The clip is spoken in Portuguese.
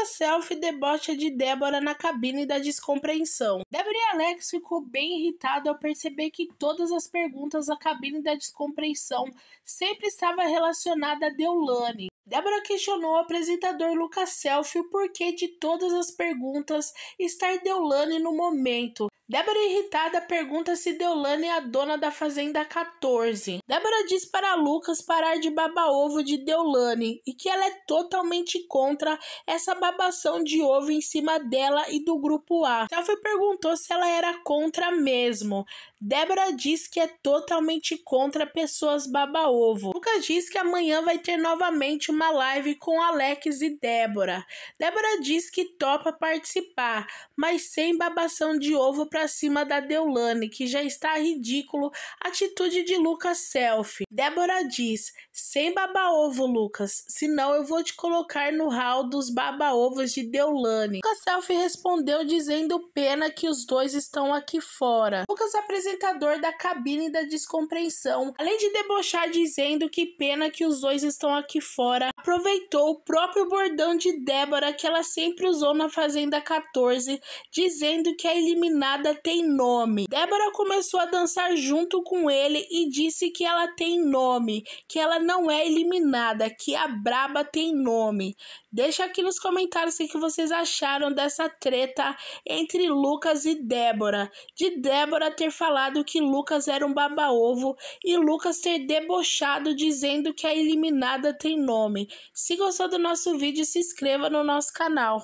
Lucas selfie e debocha de Débora na cabine da descompreensão. Débora e Alex ficou bem irritado ao perceber que todas as perguntas da cabine da descompreensão sempre estava relacionada a Deulane. Débora questionou o apresentador Lucas Selfie o porquê de todas as perguntas estar Deulane no momento Débora, irritada, pergunta se Deolane é a dona da Fazenda 14. Débora diz para Lucas parar de babar ovo de Deolane e que ela é totalmente contra essa babação de ovo em cima dela e do grupo A. Selfie perguntou se ela era contra mesmo. Débora diz que é totalmente contra pessoas baba-ovo. Lucas diz que amanhã vai ter novamente uma live com Alex e Débora. Débora diz que topa participar, mas sem babação de ovo para para cima da Deulane, que já está ridículo atitude de Lucas selfie. Débora diz: sem baba-ovo, Lucas, senão eu vou te colocar no hall dos baba-ovos de Deulane. Lucas selfie respondeu dizendo pena que os dois estão aqui fora. Lucas, apresentador da cabine da descompreensão, além de debochar dizendo que pena que os dois estão aqui fora, aproveitou o próprio bordão de Débora que ela sempre usou na Fazenda 14, dizendo que a eliminada tem nome. Débora começou a dançar junto com ele e disse que ela tem nome, que ela não é eliminada, que a braba tem nome. Deixa aqui nos comentários o que vocês acharam dessa treta entre Lucas e Débora. De Débora ter falado que Lucas era um baba-ovo e Lucas ter debochado dizendo que a eliminada tem nome. Se gostou do nosso vídeo, se inscreva no nosso canal.